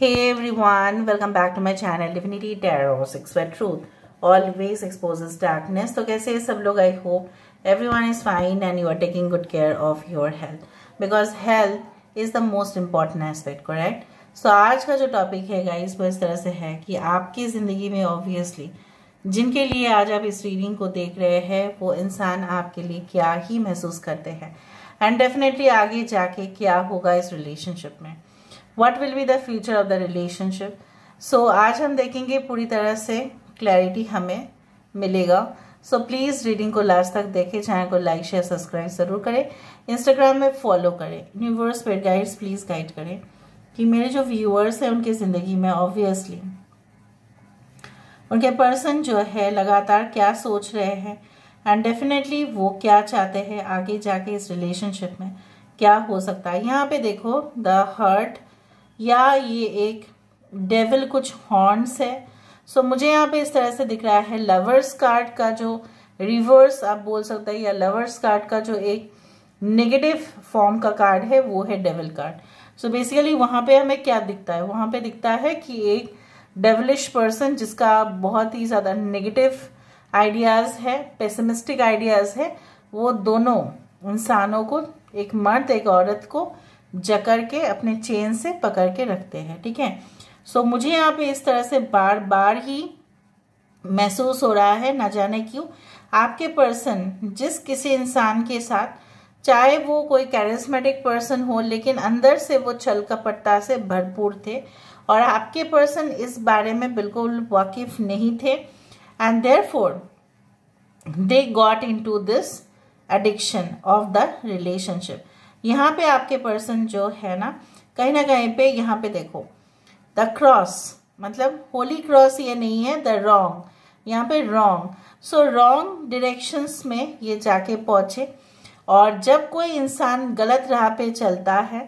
Hey everyone, welcome back to my channel Divinity Tarot 6 where truth always exposes darkness. तो कैसे हैं सब लोग? I hope everyone is fine and you are taking good care of your health because health is the most important aspect, correct? So आज का जो topic है guys वो इस तरह से है कि आपकी ज़िंदगी में ऑब्वियसली जिनके लिए आज आप इस रीडिंग को देख रहे हैं वो इंसान आपके लिए क्या ही महसूस करते हैं एंड डेफिनेटली आगे जाके क्या होगा इस रिलेशनशिप में what will be the future of the relationship so आज हम देखेंगे पूरी तरह से क्लैरिटी हमें मिलेगा सो प्लीज़ रीडिंग को लास्ट तक देखें चैनल को लाइक शेयर सब्सक्राइब ज़रूर करें इंस्टाग्राम में फॉलो करें न्यूवर्स पेड गाइड्स प्लीज़ गाइड करें कि मेरे जो व्यूअर्स हैं उनकी ज़िंदगी में ऑब्वियसली उनके पर्सन जो है लगातार क्या सोच रहे हैं एंड डेफिनेटली वो क्या चाहते हैं आगे जाके इस रिलेशनशिप में क्या हो सकता है यहाँ पे देखो द हर्ट या ये एक डेविल कुछ हॉर्न्स है सो so, मुझे यहाँ पे इस तरह से दिख रहा है लवर्स कार्ड का जो रिवर्स आप बोल सकते हैं या लवर्स कार्ड का जो एक नेगेटिव फॉर्म का कार्ड है वो है डेविल कार्ड सो बेसिकली वहां पे हमें क्या दिखता है वहां पे दिखता है कि एक डेवलिश पर्सन जिसका बहुत ही ज़्यादा नेगेटिव आइडियाज़ है पेसमिस्टिक आइडियाज़ है वो दोनों इंसानों को एक मर्द एक औरत को जकड़ के अपने चेन से पकड़ के रखते हैं ठीक है सो so, मुझे यहाँ पे इस तरह से बार बार ही महसूस हो रहा है ना जाने क्यों आपके पर्सन जिस किसी इंसान के साथ चाहे वो कोई कैरिस्मेटिक पर्सन हो लेकिन अंदर से वो छल कपटता से भरपूर थे और आपके पर्सन इस बारे में बिल्कुल वाकिफ नहीं थे and therefore they got into this addiction of the relationship यहाँ पे आपके पर्सन जो है ना कहीं ना कहीं पे यहाँ पे देखो द क्रॉस मतलब होली क्रॉस ये नहीं है द रोंग यहाँ पे रोंग सो रॉन्ग डिरेक्शंस में ये जाके पहुँचे और जब कोई इंसान गलत राह पे चलता है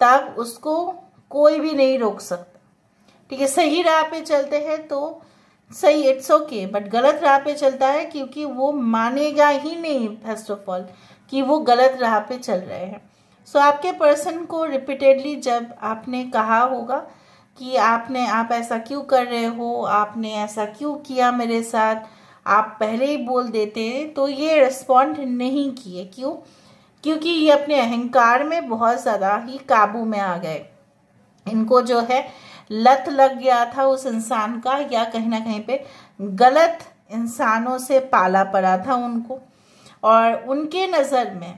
तब उसको कोई भी नहीं रोक सकता ठीक है सही राह पे चलते हैं तो सही इट्स ओके बट गलत राह पे चलता है क्योंकि वो मानेगा ही नहीं फर्स्ट ऑफ ऑल कि वो गलत राह पे चल रहे हैं सो so, आपके पर्सन को रिपीटेडली जब आपने कहा होगा कि आपने आप ऐसा क्यों कर रहे हो आपने ऐसा क्यों किया मेरे साथ आप पहले ही बोल देते हैं तो ये रिस्पॉन्ड नहीं किए क्यों क्योंकि ये अपने अहंकार में बहुत ज़्यादा ही काबू में आ गए इनको जो है लत लग गया था उस इंसान का या कहीं ना कहीं पे गलत इंसानों से पाला पड़ा था उनको और उनके नज़र में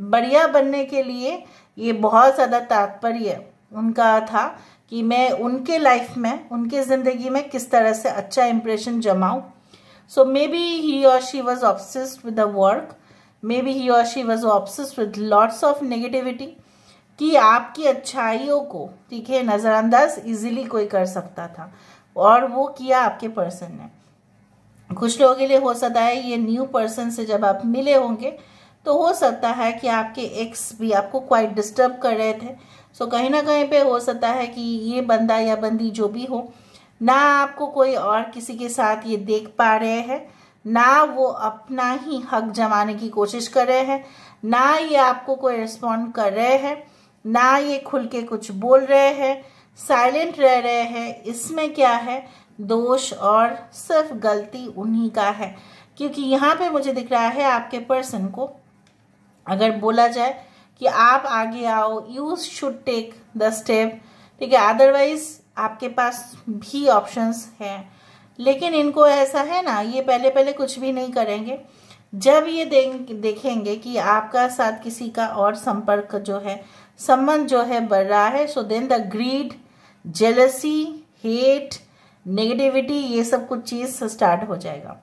बढ़िया बनने के लिए ये बहुत ज़्यादा तात्पर्य उनका था कि मैं उनके लाइफ में उनके ज़िंदगी में किस तरह से अच्छा इम्प्रेशन जमाऊँ बी ही और she was was with the work maybe he और she was obsess with lots of negativity कि आपकी अच्छाइयों को ठीक है नज़रअंदाज इजीली कोई कर सकता था और वो किया आपके पर्सन ने कुछ लोगों के लिए हो सकता है ये न्यू पर्सन से जब आप मिले होंगे तो हो सकता है कि आपके एक्स भी आपको क्वाइट डिस्टर्ब कर रहे थे सो so, कहीं ना कहीं पे हो सकता है कि ये बंदा या बंदी जो भी हो ना आपको कोई और किसी के साथ ये देख पा रहे हैं ना वो अपना ही हक जमाने की कोशिश कर रहे हैं ना ये आपको कोई रिस्पॉन्ड कर रहे हैं ना ये खुल के कुछ बोल रहे हैं साइलेंट रह रहे हैं इसमें क्या है दोष और सिर्फ गलती उन्हीं का है क्योंकि यहाँ पे मुझे दिख रहा है आपके पर्सन को अगर बोला जाए कि आप आगे आओ you should take the step ठीक है अदरवाइज आपके पास भी ऑप्शंस हैं लेकिन इनको ऐसा है ना ये पहले पहले कुछ भी नहीं करेंगे जब ये देखेंगे कि आपका साथ किसी का और संपर्क जो है संबंध जो है बढ़ रहा है so then the greed jealousy hate negativity ये सब कुछ चीज़ स्टार्ट हो जाएगा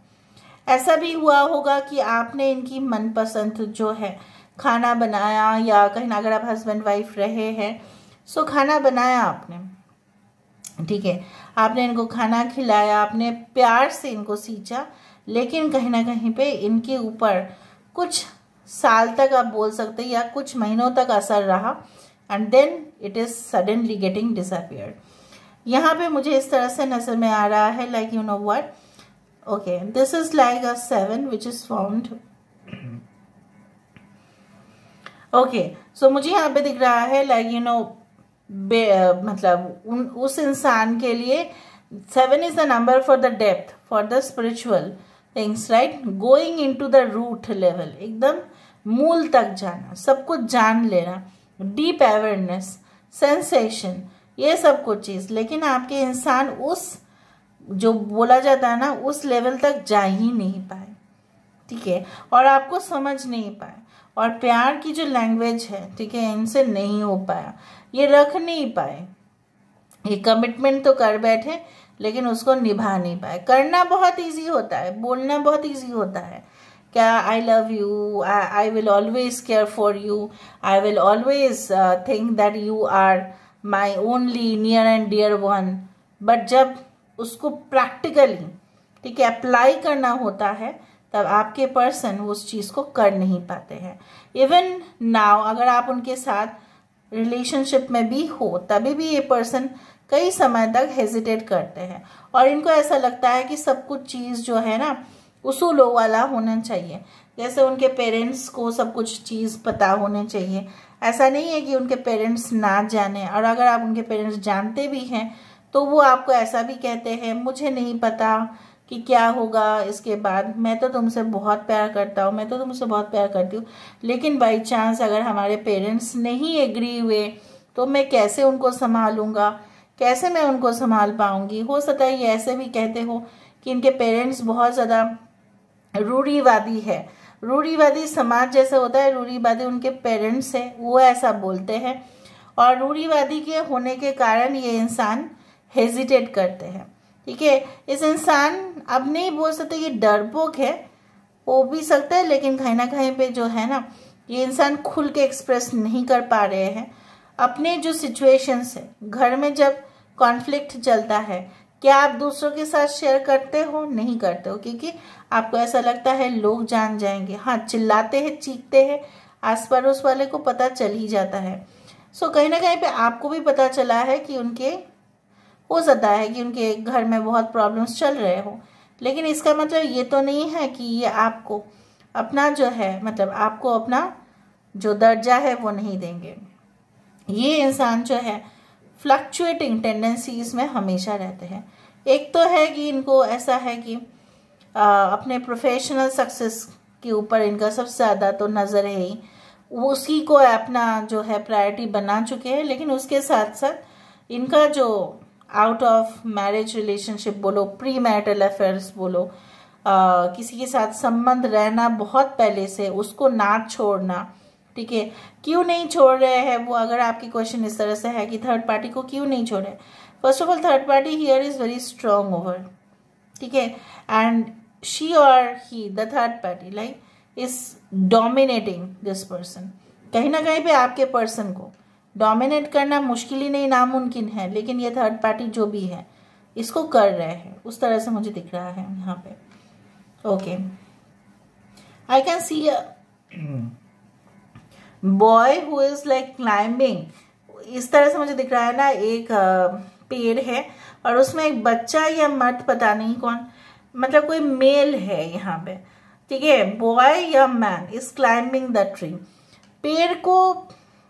ऐसा भी हुआ होगा कि आपने इनकी मनपसंद जो है खाना बनाया या कहीं अगर आप हस्बैंड वाइफ रहे हैं सो खाना बनाया आपने ठीक है आपने इनको खाना खिलाया आपने प्यार से इनको सींचा लेकिन कहीं ना कहीं पे इनके ऊपर कुछ साल तक आप बोल सकते या कुछ महीनों तक असर रहा and then it is suddenly getting disappear यहाँ पे मुझे इस तरह से नज़र में आ रहा है like you know what okay this is like a 7 which is formed okay so मुझे यहाँ पे दिख रहा है लाइक यू नो मतलब उन उस इंसान के लिए seven is the number for the depth for the spiritual things right going into the root level एकदम मूल तक जाना सब कुछ जान लेना डीप अवेयरनेस सेंसेशन ये सब कुछ चीज़ लेकिन आपके इंसान उस जो बोला जाता है ना उस लेवल तक जा ही नहीं पाए ठीक है और आपको समझ नहीं पाए और प्यार की जो लैंग्वेज है ठीक है इनसे नहीं हो पाया ये रख नहीं पाए ये कमिटमेंट तो कर बैठे लेकिन उसको निभा नहीं पाए करना बहुत इजी होता है बोलना बहुत इजी होता है क्या I love you I will always care for you I will always think that you are my only near and dear one but जब उसको प्रैक्टिकली ठीक है अप्लाई करना होता है तब आपके पर्सन वो उस चीज़ को कर नहीं पाते हैं इवन नाव अगर आप उनके साथ रिलेशनशिप में भी हो तभी भी ये पर्सन कई समय तक हेजिटेट करते हैं और इनको ऐसा लगता है कि सब कुछ चीज़ जो है ना उसूलों वाला होना चाहिए जैसे उनके पेरेंट्स को सब कुछ चीज़ पता होने चाहिए ऐसा नहीं है कि उनके पेरेंट्स ना जाने और अगर आप उनके पेरेंट्स जानते भी हैं तो वो आपको ऐसा भी कहते हैं मुझे नहीं पता कि क्या होगा इसके बाद मैं तो तुमसे बहुत प्यार करता हूँ मैं तो तुमसे बहुत प्यार करती हूँ लेकिन बाई चांस अगर हमारे पेरेंट्स नहीं एग्री हुए तो मैं कैसे उनको संभालूंगा कैसे मैं उनको संभाल पाऊंगी हो सकता है ये ऐसे भी कहते हो कि इनके पेरेंट्स बहुत ज़्यादा रूढ़ीवादी है रूढ़ीवादी समाज जैसे होता है रूढ़ीवादी उनके पेरेंट्स हैं वो ऐसा बोलते हैं और रूढ़ीवादी के होने के कारण ये इंसान हेजिटेट करते हैं ठीक है इस इंसान अब नहीं बोल सकते कि डरपोक है हो भी सकता है लेकिन कहीं ना कहीं पे जो है ना ये इंसान खुल के एक्सप्रेस नहीं कर पा रहे हैं अपने जो सिचुएशंस है घर में जब कॉन्फ्लिक्ट चलता है क्या आप दूसरों के साथ शेयर करते हो नहीं करते हो क्योंकि आपको ऐसा लगता है लोग जान जाएंगे हाँ चिल्लाते हैं चीखते हैं आस पड़ोस वाले को पता चल ही जाता है सो कहीं ना कहीं पे आपको भी पता चला है कि उनके हो सकता है कि उनके घर में बहुत प्रॉब्लम्स चल रहे हो लेकिन इसका मतलब ये तो नहीं है कि ये आपको अपना जो है मतलब आपको अपना जो दर्जा है वो नहीं देंगे ये इंसान जो है फ्लक्चुएटिंग टेंडेंसीज में हमेशा रहते हैं एक तो है कि इनको ऐसा है कि आ, अपने प्रोफेशनल सक्सेस के ऊपर इनका सबसे ज़्यादा तो नज़र है ही उसी को अपना जो है प्रायोरिटी बना चुके हैं लेकिन उसके साथ साथ इनका जो आउट ऑफ मैरिज रिलेशनशिप बोलो प्री मैरिटल अफेयर्स बोलो Uh, किसी के साथ संबंध रहना बहुत पहले से उसको ना छोड़ना ठीक है क्यों नहीं छोड़ रहे हैं वो अगर आपकी क्वेश्चन इस तरह से है कि थर्ड पार्टी को क्यों नहीं छोड़े first of all third party here is very strong over ठीक है एंड शी और he the third party like is dominating this person कहीं ना कहीं पे आपके पर्सन को डोमिनेट करना मुश्किल ही नहीं नामुमकिन है लेकिन ये थर्ड पार्टी जो भी है इसको कर रहे हैं उस तरह से मुझे दिख रहा है यहाँ पे okay I can see boy who is like climbing इस तरह से मुझे दिख रहा है ना एक पेड़ है और उसमें एक बच्चा या मर्द पता नहीं कौन मतलब कोई मेल है यहाँ पे ठीक है बॉय या man is climbing the tree पेड़ को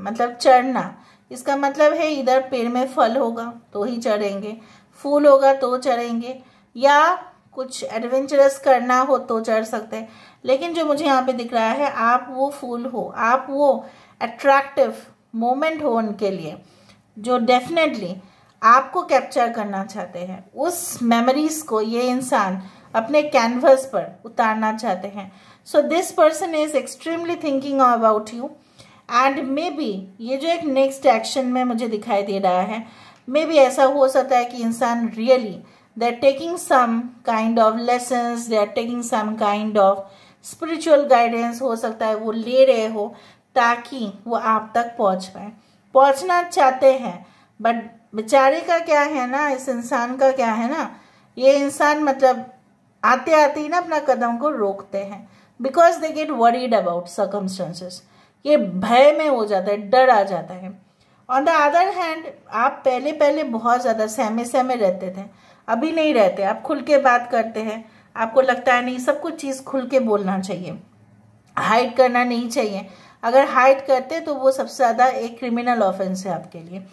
मतलब चढ़ना इसका मतलब है इधर पेड़ में फल होगा तो ही चढ़ेंगे फूल होगा तो चढ़ेंगे या कुछ एडवेंचरस करना हो तो चढ़ सकते हैं लेकिन जो मुझे यहाँ पे दिख रहा है आप वो फूल हो आप वो अट्रैक्टिव मोमेंट हो उनके लिए जो डेफिनेटली आपको कैप्चर करना चाहते हैं उस मेमोरीज को ये इंसान अपने कैनवस पर उतारना चाहते हैं so this person is extremely thinking about you and maybe ये जो एक नेक्स्ट एक्शन में मुझे दिखाई दे रहा है मे बी ऐसा हो सकता है कि इंसान really they are taking some kind of lesson they are taking some kind of spiritual guidance हो सकता है वो ले रहे हो ताकि वो आप तक पहुंच पाए पहुंचना चाहते हैं बट बेचारे का क्या है ना इस इंसान का क्या है ना ये इंसान मतलब आते आते ही ना अपना कदम को रोकते हैं because they get worried about circumstances ये भय में हो जाता है डर आ जाता है ऑन द अदर हैंड आप पहले पहले बहुत ज़्यादा सहमे सहमे रहते थे अभी नहीं रहते आप खुल के बात करते हैं आपको लगता है नहीं सब कुछ चीज़ खुल के बोलना चाहिए हाइड करना नहीं चाहिए अगर हाइड करते तो वो सबसे ज़्यादा एक क्रिमिनल ऑफेंस है आपके लिए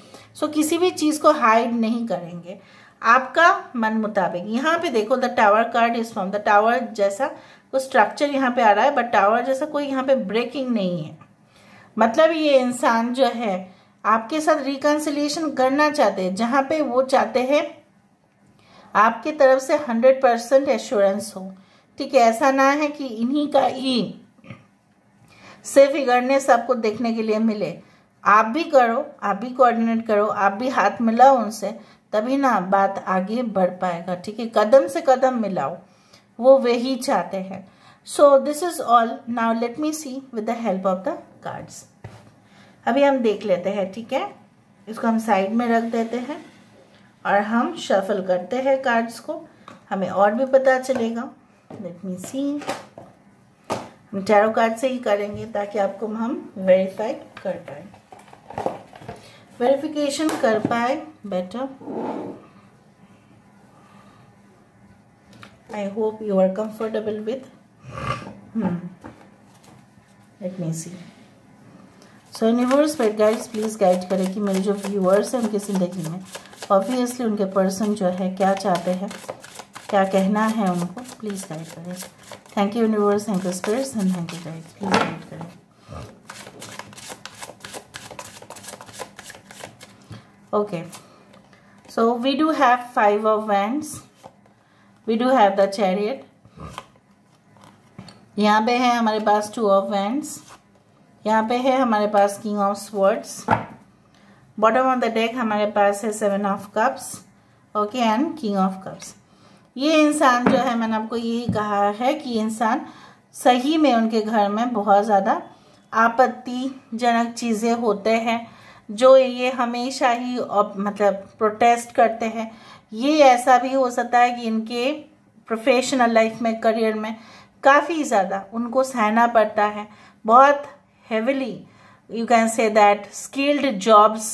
सो so, किसी भी चीज़ को हाइड नहीं करेंगे आपका मन मुताबिक यहाँ पे देखो the tower card is from the tower जैसा कुछ स्ट्रक्चर यहाँ पे आ रहा है बट टावर जैसा कोई यहाँ पे ब्रेकिंग नहीं है मतलब ये इंसान जो है आपके साथ रिकन्सिलेशन करना चाहते हैं जहाँ पे वो चाहते हैं आपके तरफ से हंड्रेड परसेंट एश्योरेंस हो ठीक है ऐसा ना है कि इन्हीं का ही से फिगरनेस सबको देखने के लिए मिले आप भी करो आप भी कोऑर्डिनेट करो आप भी हाथ मिलाओ उनसे तभी ना बात आगे बढ़ पाएगा ठीक है कदम से कदम मिलाओ वो वे चाहते हैं so this is all now let me see with the help of the cards अभी हम देख लेते हैं ठीक है इसको हम साइड में रख देते हैं और हम शफल करते हैं कार्ड्स को हमें और भी पता चलेगा लेट मी सी हम टैरो कार्ड से ही करेंगे ताकि आपको हम वेरीफाई कर पाए वेरिफिकेशन कर पाए better I hope you are comfortable with Hmm. Let me so universe पेट गाइड्स प्लीज़ गाइड करें कि मेरे जो व्यूअर्स हैं उनकी ज़िंदगी में ऑब्वियसली उनके पर्सन जो है क्या चाहते हैं क्या कहना है उनको प्लीज़ गाइड करें thank you universe thank you spirits and thank you guide please guide करें okay so we do have five of wand we do have the chariot यहाँ पे है हमारे पास टू ऑफ वैंड्स यहाँ पे है हमारे पास king of swords bottom of the deck हमारे पास है seven of cups okay and king of cups ये इंसान जो है मैंने आपको यही कहा है कि इंसान सही में उनके घर में बहुत ज़्यादा आपत्तिजनक चीज़ें होते हैं जो ये हमेशा ही मतलब प्रोटेस्ट करते हैं ये ऐसा भी हो सकता है कि इनके प्रोफेशनल लाइफ में करियर में काफ़ी ज़्यादा उनको सहना पड़ता है बहुत heavily you can say that skilled jobs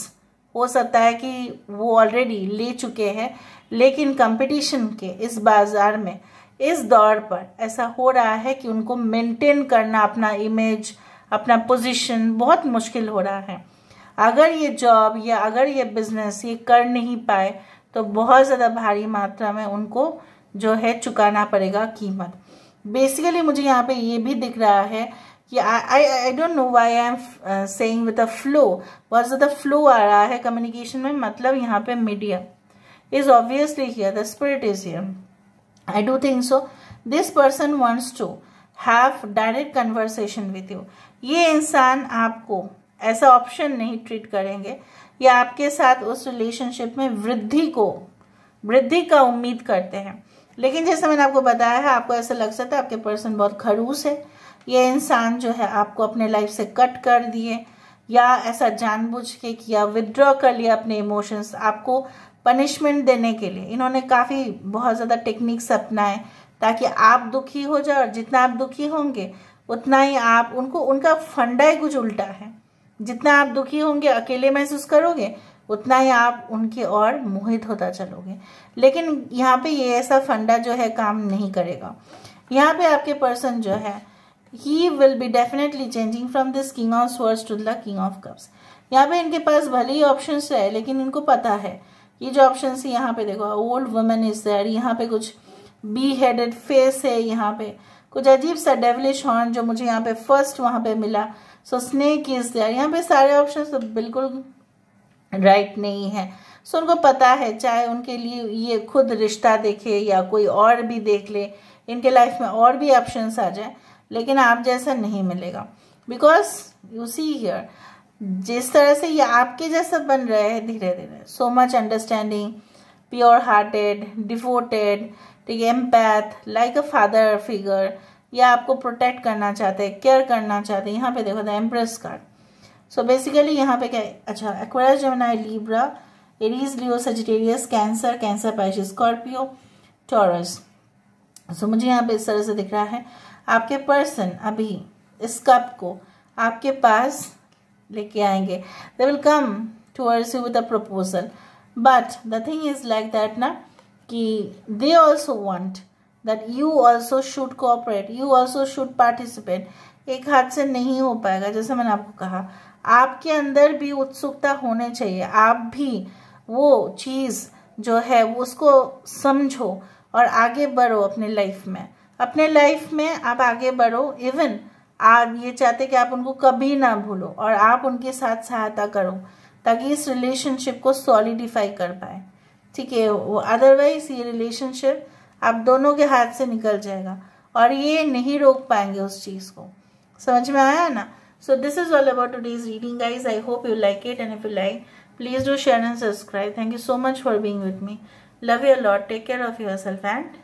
हो सकता है कि वो ऑलरेडी ले चुके हैं लेकिन कंपटीशन के इस बाज़ार में इस दौर पर ऐसा हो रहा है कि उनको मेंटेन करना अपना इमेज अपना पोजीशन बहुत मुश्किल हो रहा है अगर ये जॉब या अगर ये बिजनेस ये कर नहीं पाए तो बहुत ज़्यादा भारी मात्रा में उनको जो है चुकाना पड़ेगा कीमत बेसिकली मुझे यहाँ पे ये भी दिख रहा है ये I I don't know why I am saying with a flow बहुत ज़्यादा फ्लो आ रहा है कम्युनिकेशन में मतलब यहाँ पे media is obviously here the spirit is here I do think so this person wants to have direct conversation with you ये इंसान आपको ऐसा ऑप्शन नहीं ट्रीट करेंगे या आपके साथ उस रिलेशनशिप में वृद्धि को वृद्धि का उम्मीद करते हैं लेकिन जैसे मैंने आपको बताया है आपको ऐसा लग सकता है आपके पर्सन बहुत खड़ूस है ये इंसान जो है आपको अपने लाइफ से कट कर दिए या ऐसा जानबूझ के किया विदड्रॉ कर लिया अपने इमोशंस आपको पनिशमेंट देने के लिए इन्होंने काफ़ी बहुत ज़्यादा टेक्निक्स अपनाए ताकि आप दुखी हो जाए और जितना आप दुखी होंगे उतना ही आप उनको उनका फंडा ही कुछ उल्टा है जितना आप दुखी होंगे अकेले महसूस करोगे उतना ही आप उनके और मोहित होता चलोगे लेकिन यहाँ पे ये ऐसा फंडा जो है काम नहीं करेगा यहाँ पे आपके पर्सन जो है he will be definitely changing from this king of swords to the king of cups यहाँ पे इनके पास भले ही ऑप्शन है लेकिन इनको पता है ये जो ऑप्शन है यहाँ पे देखो ओल्ड वुमेन इज देयर यहाँ पे कुछ बी हेडेड फेस है यहाँ पे कुछ अजीब सा डेवलिश हॉर्न जो मुझे यहाँ पे फर्स्ट वहाँ पे मिला सो स्नेक इज देयर यहाँ पे सारे ऑप्शन तो बिल्कुल राइट नहीं है सो उनको पता है चाहे उनके लिए ये खुद रिश्ता देखे या कोई और भी देख ले इनके लाइफ में और भी ऑप्शन आ जाए लेकिन आप जैसा नहीं मिलेगा बिकॉज यू सी हियर जिस तरह से ये आपके जैसा बन रहे हैं धीरे धीरे so much understanding pure hearted devoted ठीक है empath like a father figure या आपको प्रोटेक्ट करना चाहते हैं केयर करना चाहते हैं यहाँ पे देखो the empress card so basically यहाँ पे क्या अच्छा एक्वेरियस है Libra Aries Leo Sagittarius Cancer Cancer Pisces Scorpio Taurus so मुझे यहाँ पे इस तरह से दिख रहा है आपके पर्सन अभी इस कप को आपके पास लेके आएंगे they will come towards you with a proposal but the thing is like that ना कि they also want that you also should cooperate you also should participate एक हाथ से नहीं हो पाएगा जैसे मैंने आपको कहा आपके अंदर भी उत्सुकता होने चाहिए आप भी वो चीज़ जो है वो उसको समझो और आगे बढ़ो अपने लाइफ में अपने लाइफ में आप आगे बढ़ो इवन आप ये चाहते कि आप उनको कभी ना भूलो और आप उनके साथ सहायता करो ताकि इस रिलेशनशिप को सॉलिडिफाई कर पाए ठीक है वो अदरवाइज ये रिलेशनशिप आप दोनों के हाथ से निकल जाएगा और ये नहीं रोक पाएंगे उस चीज़ को समझ में आया ना so this is all about today's reading guys I hope you like it and if you like please do share and subscribe thank you so much for being with me love your lot take care of yourself and